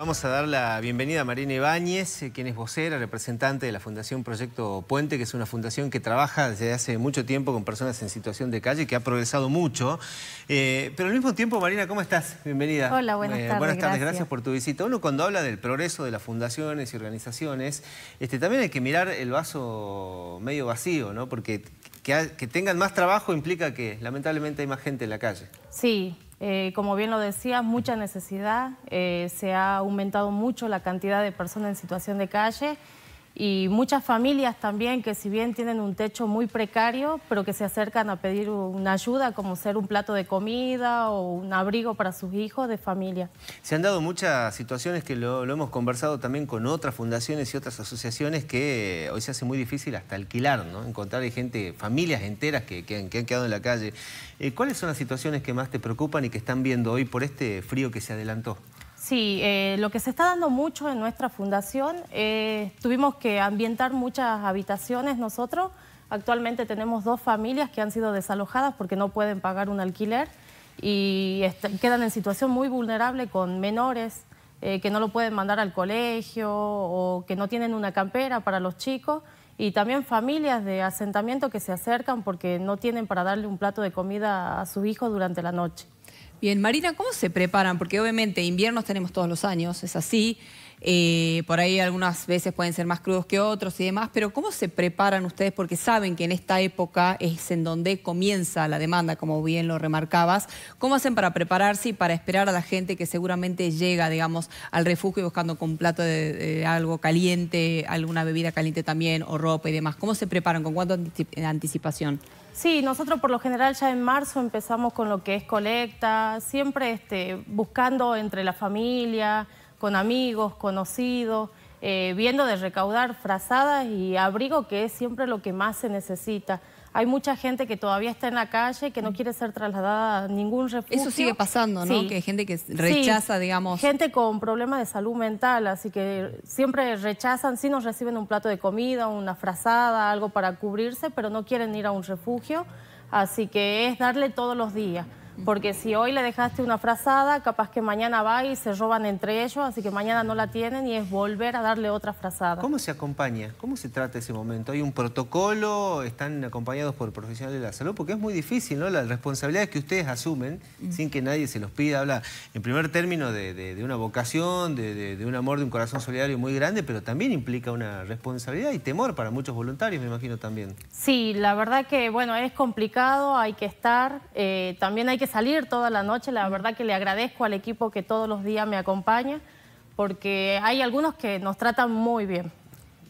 Vamos a dar la bienvenida a Marina Ibáñez, eh, quien es vocera, representante de la Fundación Proyecto Puente, que es una fundación que trabaja desde hace mucho tiempo con personas en situación de calle, que ha progresado mucho. Eh, pero al mismo tiempo, Marina, ¿cómo estás? Bienvenida. Hola, buenas eh, tardes. Buenas tardes, gracias. por tu visita. Uno cuando habla del progreso de las fundaciones y organizaciones, este, también hay que mirar el vaso medio vacío, ¿no? Porque que tengan más trabajo implica que lamentablemente hay más gente en la calle. Sí, eh, como bien lo decía, mucha necesidad, eh, se ha aumentado mucho la cantidad de personas en situación de calle y muchas familias también que si bien tienen un techo muy precario, pero que se acercan a pedir una ayuda como ser un plato de comida o un abrigo para sus hijos de familia. Se han dado muchas situaciones que lo, hemos conversado también con otras fundaciones y otras asociaciones que eh, hoy se hace muy difícil hasta alquilar, ¿no? Encontrar gente, familias enteras que, han, quedado en la calle. Eh, ¿Cuáles son las situaciones que más te preocupan y que están viendo hoy por este frío que se adelantó? Sí, eh, lo que se está dando mucho en nuestra fundación, eh, tuvimos que ambientar muchas habitaciones nosotros. Actualmente tenemos dos familias que han sido desalojadas porque no pueden pagar un alquiler y quedan en situación muy vulnerable con menores eh, que no lo pueden mandar al colegio o que no tienen una campera para los chicos y también familias de asentamiento que se acercan porque no tienen para darle un plato de comida a sus hijos durante la noche. Bien, Marina, ¿cómo se preparan? Porque obviamente inviernos tenemos todos los años, es así. Eh, por ahí algunas veces pueden ser más crudos que otros y demás, pero ¿cómo se preparan ustedes? Porque saben que en esta época es en donde comienza la demanda, como bien lo remarcabas. ¿Cómo hacen para prepararse y para esperar a la gente que seguramente llega, digamos, al refugio buscando con un plato de, algo caliente, alguna bebida caliente también, o ropa y demás? ¿Cómo se preparan? ¿Con cuánta anticipación? Sí, nosotros por lo general ya en marzo empezamos con lo que es colecta, siempre este, buscando entre la familia, con amigos, conocidos, eh, viendo de recaudar frazadas y abrigo, que es siempre lo que más se necesita. Hay mucha gente que todavía está en la calle, que no mm. quiere ser trasladada a ningún refugio. Eso sigue pasando, ¿no? Que hay gente que rechaza, digamos. Gente con problemas de salud mental, así que siempre rechazan, sí nos reciben un plato de comida, una frazada, algo para cubrirse, pero no quieren ir a un refugio. Así que es darle todos los días. Porque si hoy le dejaste una frazada, capaz que mañana va y se roban entre ellos, así que mañana no la tienen y es volver a darle otra frazada. ¿Cómo se acompaña? ¿Cómo se trata ese momento? ¿Hay un protocolo? ¿Están acompañados por profesionales de la salud? Porque es muy difícil, ¿no? Las responsabilidades que ustedes asumen mm. sin que nadie se los pida. Habla, en primer término, de, una vocación, de, un amor, de un corazón solidario muy grande, pero también implica una responsabilidad y temor para muchos voluntarios, me imagino también. Sí, la verdad que, bueno, es complicado, hay que estar, eh, también hay que salir toda la noche. La verdad que le agradezco al equipo que todos los días me acompaña, porque hay algunos que nos tratan muy bien.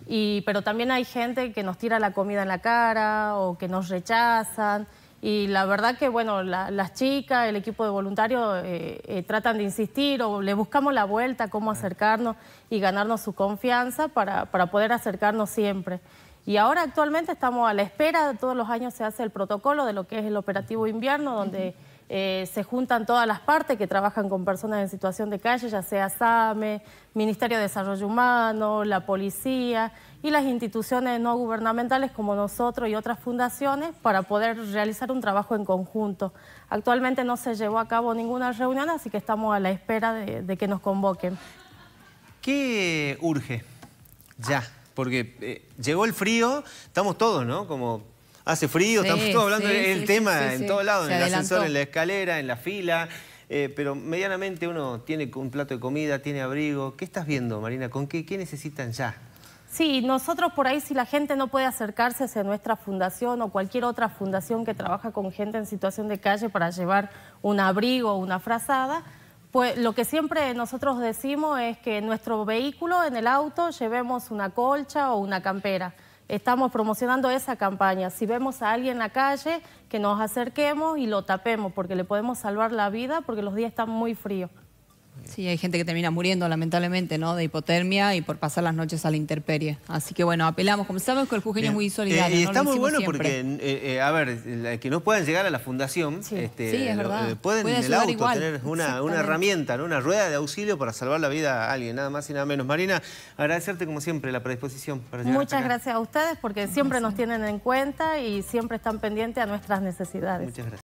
Y, pero también hay gente que nos tira la comida en la cara o que nos rechazan. Y la verdad que, bueno, las chicas, el equipo de voluntarios eh, eh, tratan de insistir o le buscamos la vuelta, cómo acercarnos y ganarnos su confianza para, para poder acercarnos siempre. Y ahora actualmente estamos a la espera, todos los años se hace el protocolo de lo que es el operativo invierno, donde... Eh, se juntan todas las partes que trabajan con personas en situación de calle, ya sea SAME, Ministerio de Desarrollo Humano, la policía y las instituciones no gubernamentales como nosotros y otras fundaciones para poder realizar un trabajo en conjunto. Actualmente no se llevó a cabo ninguna reunión, así que estamos a la espera de, que nos convoquen. ¿Qué urge ya? Porque eh, llegó el frío, estamos todos, ¿no? Como Hace frío, estamos hablando del tema en todos lados, en el ascensor, en la escalera, en la fila. Eh, pero medianamente uno tiene un plato de comida, tiene abrigo. ¿Qué estás viendo, Marina? ¿Con qué, qué necesitan ya? Sí, nosotros por ahí si la gente no puede acercarse hacia nuestra fundación o cualquier otra fundación que trabaja con gente en situación de calle para llevar un abrigo o una frazada, pues lo que siempre nosotros decimos es que en nuestro vehículo, en el auto, llevemos una colcha o una campera estamos promocionando esa campaña. Si vemos a alguien en la calle, que nos acerquemos y lo tapemos, porque le podemos salvar la vida, porque los días están muy fríos. Sí, hay gente que termina muriendo lamentablemente, ¿no? De hipotermia y por pasar las noches a la intemperie. Así que bueno, apelamos. Como sabemos el jujeño muy solidario. y eh, eh, está muy bueno porque, eh, a ver, que no puedan llegar a la fundación, Este, pueden en el auto tener una, herramienta, ¿no? una rueda de auxilio para salvar la vida a alguien, nada más y nada menos. Marina, agradecerte como siempre la predisposición para Muchas gracias a ustedes porque siempre nos tienen en cuenta y siempre están pendientes a nuestras necesidades. Muchas gracias.